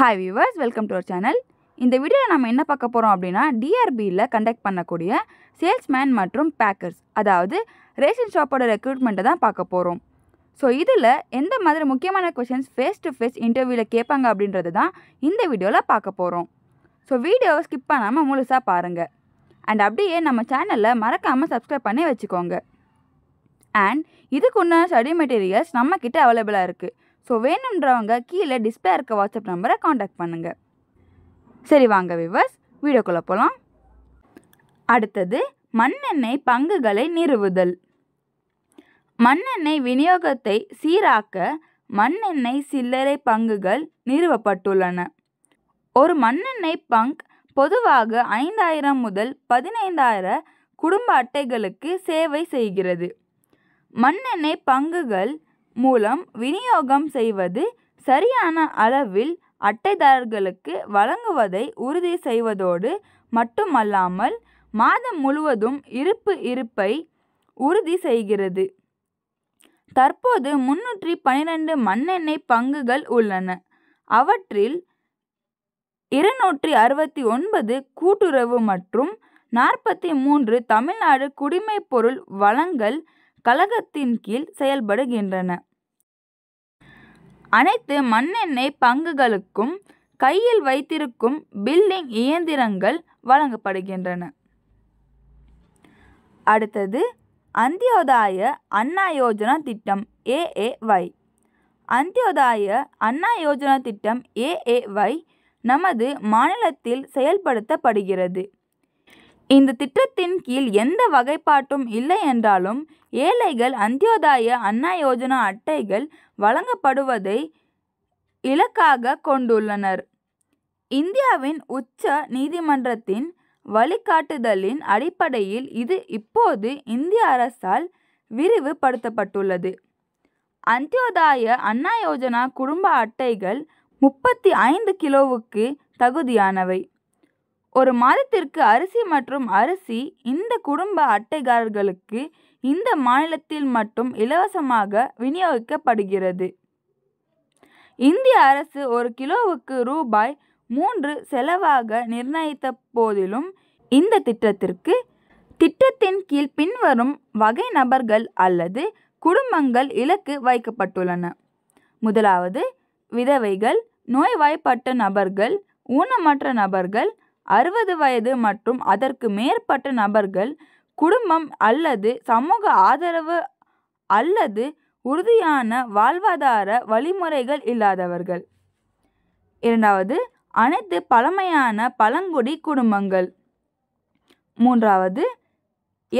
hi viewers welcome to our channel இந்த வீடியோவில் நம்ம என்ன பார்க்க போகிறோம் அப்படின்னா டிஆர்பியில் கண்டக்ட் பண்ணக்கூடிய சேல்ஸ்மேன் மற்றும் பேக்கர்ஸ் அதாவது ரேஷன் ஷாப்போட ரெக்ரூட்மெண்ட்டை தான் பார்க்க போகிறோம் ஸோ இதில் எந்த மாதிரி முக்கியமான கொஷின்ஸ் ஃபேஸ் டு ஃபேஸ் இன்டர்வியூவில் கேட்பாங்க அப்படின்றது தான் இந்த வீடியோவில் பார்க்க போகிறோம் ஸோ வீடியோவை ஸ்கிப் பண்ணாமல் முழுசாக பாருங்கள் அண்ட் அப்படியே நம்ம சேனலில் மறக்காமல் சப்ஸ்கிரைப் பண்ணி வச்சுக்கோங்க அண்ட் இதுக்கு உண்டான ஸ்டடி மெட்டீரியல்ஸ் நம்மக்கிட்ட அவைலபிளாக இருக்குது ஸோ வேணுன்றவங்க கீழே டிஸ்பிளே இருக்க வாட்ஸ்அப் நம்பரை காண்டாக்ட் பண்ணுங்கள் சரி வாங்க விவர்ஸ் வீடியோக்குள்ளே போகலாம் அடுத்தது மண்ணெண்ணெய் பங்குகளை நிறுவுதல் மண்ணெண்ணெய் விநியோகத்தை சீராக்க மண்ணெண்ணெய் சில்லறை பங்குகள் நிறுவப்பட்டுள்ளன ஒரு மண்ணெண்ணெய் பங்க் பொதுவாக ஐந்தாயிரம் முதல் பதினைந்தாயிரம் குடும்ப அட்டைகளுக்கு சேவை செய்கிறது மண்ணெண்ணெய் பங்குகள் மூலம் விநியோகம் செய்வது சரியான அளவில் அட்டைதாரர்களுக்கு வழங்குவதை உறுதி செய்வதோடு மட்டுமல்லாமல் மாதம் முழுவதும் இருப்பு இருப்பை உறுதி செய்கிறது தற்போது முன்னூற்றி பனிரெண்டு மண்ணெண்ணெய் பங்குகள் உள்ளன அவற்றில் இருநூற்றி அறுபத்தி ஒன்பது கூட்டுறவு மற்றும் நாற்பத்தி மூன்று தமிழ்நாடு பொருள் வழங்கல் கழகத்தின் கீழ் செயல்படுகின்றன அனைத்து மண்ணெண்ணெய் பங்குகளுக்கும் கையில் வைத்திருக்கும் பில்லிங் இயந்திரங்கள் வழங்கப்படுகின்றன அடுத்தது அந்தியோதாய அண்ணா யோஜனா திட்டம் ஏஏஒய் அந்தியோதாய அண்ணா யோஜனா திட்டம் ஏஏஒய் நமது மாநிலத்தில் செயல்படுத்தப்படுகிறது இந்த திட்டத்தின் கீழ் எந்த வகைப்பாட்டும் இல்லை என்றாலும் ஏழைகள் அந்தியோதாய அண்ணா யோஜனா அட்டைகள் வழங்கப்படுவதை இலக்காக கொண்டுள்ளனர் இந்தியாவின் உச்ச நீதிமன்றத்தின் வழிகாட்டுதலின் அடிப்படையில் இது இப்போது இந்திய அரசால் விரிவுபடுத்தப்பட்டுள்ளது அந்தியோதாய அண்ணா யோஜனா குடும்ப அட்டைகள் முப்பத்தி ஐந்து கிலோவுக்கு தகுதியானவை ஒரு மாதத்திற்கு அரிசி மற்றும் அரிசி இந்த குடும்ப அட்டைக்காரர்களுக்கு இந்த மாநிலத்தில் மட்டும் இலவசமாக விநியோகிக்கப்படுகிறது இந்திய அரசு ஒரு கிலோவுக்கு ரூபாய் மூன்று செலவாக நிர்ணயித்த போதிலும் இந்த திட்டத்திற்கு திட்டத்தின் கீழ் பின்வரும் வகை நபர்கள் அல்லது குடும்பங்கள் இலக்கு வைக்கப்பட்டுள்ளன முதலாவது விதவைகள் நோய்வாய்ப்பட்ட நபர்கள் ஊனமற்ற நபர்கள் அறுபது வயது மற்றும் அதற்கு மேற்பட்ட நபர்கள் குடும்பம் அல்லது சமூக ஆதரவு அல்லது உறுதியான வாழ்வாதார வழிமுறைகள் இல்லாதவர்கள் இரண்டாவது அனைத்து பழமையான பழங்குடி குடும்பங்கள் மூன்றாவது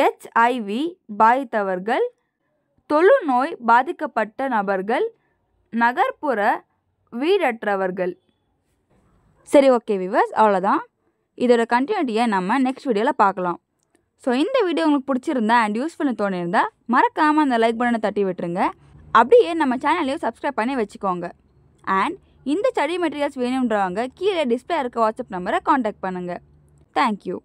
எச்ஐவி பாதித்தவர்கள் தொழுநோய் பாதிக்கப்பட்ட நபர்கள் நகர்ப்புற வீடற்றவர்கள் சரி ஓகே விவர்ஸ் அவ்வளோதான் இதோட கண்டினியூட்டியை நம்ம நெக்ஸ்ட் வீடியோவில் பார்க்கலாம் ஸோ இந்த வீடியோ உங்களுக்கு பிடிச்சிருந்தா அண்ட் யூஸ்ஃபுல்லு தோணியிருந்தால் மறக்காமல் அந்த லைக் பட்டனை தட்டி விட்டுருங்க அப்படியே நம்ம சேனலையும் சப்ஸ்கிரைப் பண்ணி வச்சுக்கோங்க அண்ட் இந்த ஸ்டடி மெட்டீரியல்ஸ் வேணுன்றவங்க கீழே டிஸ்பிளே இருக்க வாட்ஸ்அப் நம்பரை காண்டாக்ட் பண்ணுங்கள் தேங்க்யூ